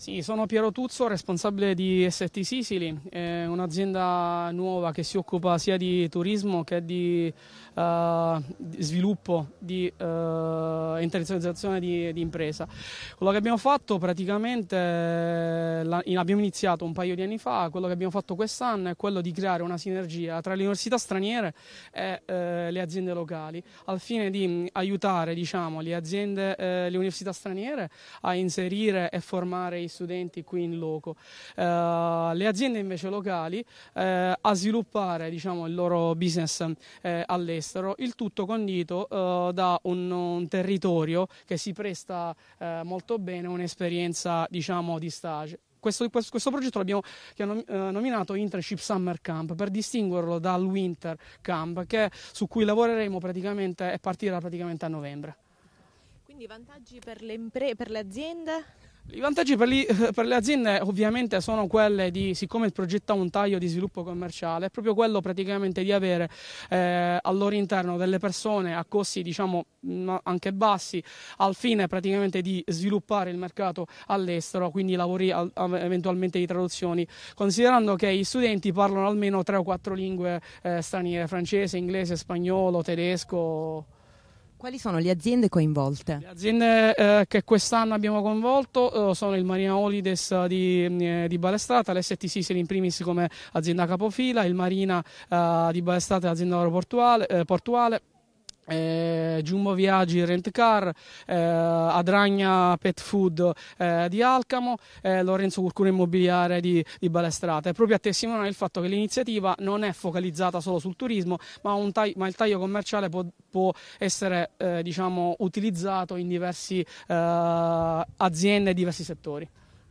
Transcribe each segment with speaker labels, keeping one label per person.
Speaker 1: Sì, sono Piero Tuzzo, responsabile di ST Sicily, è un'azienda nuova che si occupa sia di turismo che di uh, sviluppo, di uh, internazionalizzazione di, di, impresa. Quello che abbiamo fatto praticamente, abbiamo iniziato un paio di anni fa, quello che abbiamo fatto quest'anno è quello di creare una sinergia tra le università straniere e uh, le aziende locali, al fine di mm, aiutare diciamo, le aziende, le università straniere a inserire e formare i gli studenti qui in loco. Uh, le aziende invece locali uh, a sviluppare diciamo, il loro business uh, all'estero, il tutto condito da un, un, territorio che si presta molto bene a un'esperienza diciamo, di stage. Questo, questo, questo, progetto l'abbiamo nominato Internship Summer Camp per distinguerlo dal Winter Camp che, su cui lavoreremo praticamente e partirà praticamente a novembre. Quindi vantaggi per le, per le aziende? I vantaggi per, li, per, le aziende ovviamente sono quelli di, siccome il progetto ha un taglio di sviluppo commerciale, è proprio quello praticamente di avere eh, al loro interno delle persone a costi diciamo mm, anche bassi al fine praticamente di sviluppare il mercato all'estero, quindi lavori al, eventualmente di traduzioni, considerando che gli studenti parlano almeno 3 o 4 lingue eh, straniere, francese, inglese, spagnolo, tedesco.
Speaker 2: Quali sono le aziende coinvolte? Le
Speaker 1: aziende eh, che quest'anno abbiamo coinvolto eh, sono il Marina Holidays di, eh, di Balestrata, l'ST Sicily in primis come azienda capofila, il Marina eh, di Balestrata è azienda aeroportuale, eh, portuale, eh, Giumbo Viaggi Rent Car, eh, Adragna Pet Food eh, di Alcamo, eh, Lorenzo Curcuro Immobiliare di, di Balestrata. È proprio a testimoniare il fatto che l'iniziativa non è focalizzata solo sul turismo, ma, taglio, ma il taglio commerciale può, può essere eh, diciamo, utilizzato in diverse eh, aziende e diversi settori.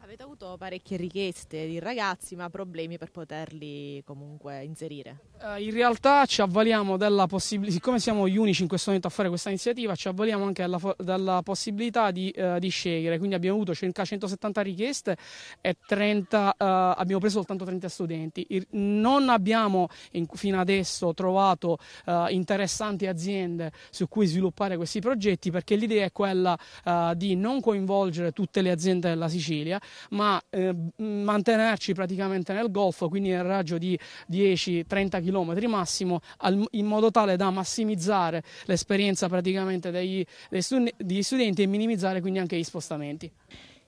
Speaker 1: Avete avuto parecchie richieste di ragazzi, ma problemi per poterli comunque inserire? Eh, in realtà ci avvaliamo della possibilità, siccome siamo gli unici in questo momento a fare questa iniziativa, ci avvaliamo anche della, della possibilità di, eh, di, scegliere, quindi abbiamo avuto circa 170 richieste e 30, eh, abbiamo preso soltanto 30 studenti. Non abbiamo in, fino adesso trovato eh, interessanti aziende su cui sviluppare questi progetti perché l'idea è quella eh, di non coinvolgere tutte le aziende della Sicilia, ma mantenerci praticamente nel golfo, quindi nel raggio di 10-30 km km massimo in modo tale da massimizzare l'esperienza praticamente degli, degli studenti e minimizzare quindi anche gli spostamenti.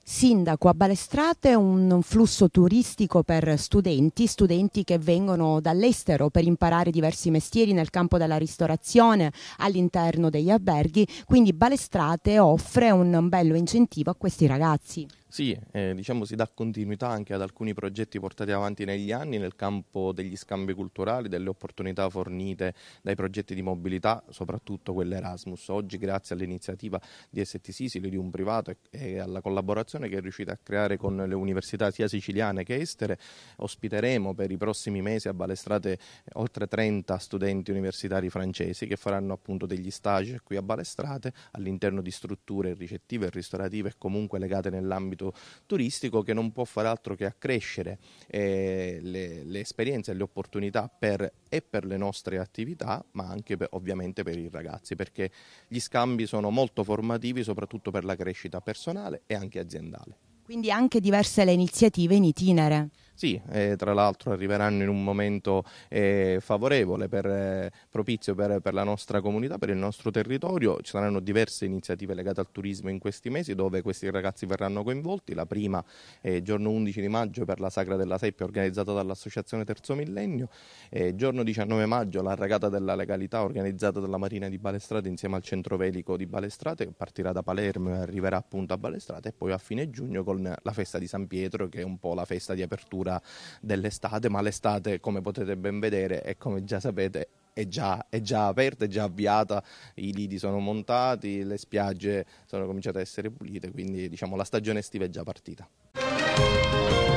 Speaker 1: Sindaco, a Balestrate un flusso turistico per studenti, studenti che vengono dall'estero per imparare diversi mestieri nel campo della ristorazione all'interno degli alberghi, quindi Balestrate offre un bello incentivo a questi ragazzi.
Speaker 2: Sì, eh, diciamo si dà continuità anche ad alcuni progetti portati avanti negli anni nel campo degli scambi culturali, delle opportunità fornite dai progetti di mobilità, soprattutto quell'Erasmus. Oggi grazie all'iniziativa di ST Sicily, di un privato e, e alla collaborazione che è riuscita a creare con le università sia siciliane che estere, ospiteremo per i prossimi mesi a Balestrate eh, oltre 30 studenti universitari francesi che faranno appunto degli stage qui a Balestrate all'interno di strutture ricettive e ristorative e comunque legate nell'ambito ambito turistico che non può far altro che accrescere eh, le, le, esperienze e le opportunità per, e per le nostre attività, ma anche per, ovviamente per i ragazzi, perché gli scambi sono molto formativi soprattutto per la crescita personale e anche aziendale.
Speaker 1: Quindi anche diverse le iniziative in itinere.
Speaker 2: Sì, eh, tra l'altro arriveranno in un momento eh, favorevole, per, eh, propizio per, per, la nostra comunità, per il nostro territorio. Ci saranno diverse iniziative legate al turismo in questi mesi dove questi ragazzi verranno coinvolti. La prima è eh, giorno 11 di maggio per la Sagra della Seppia organizzata dall'Associazione Terzo Millennio, eh, giorno 19 maggio la regata della Legalità organizzata dalla Marina di Balestrate insieme al Centro Velico di Balestrate che partirà da Palermo e arriverà appunto a Balestrate e poi a fine giugno con la festa di San Pietro che è un po' la festa di apertura chiusura dell'estate, ma l'estate, come potete ben vedere e come già sapete, è già, è già, aperta, è già avviata, i lidi sono montati, le spiagge sono cominciate a essere pulite, quindi diciamo la stagione estiva è già partita.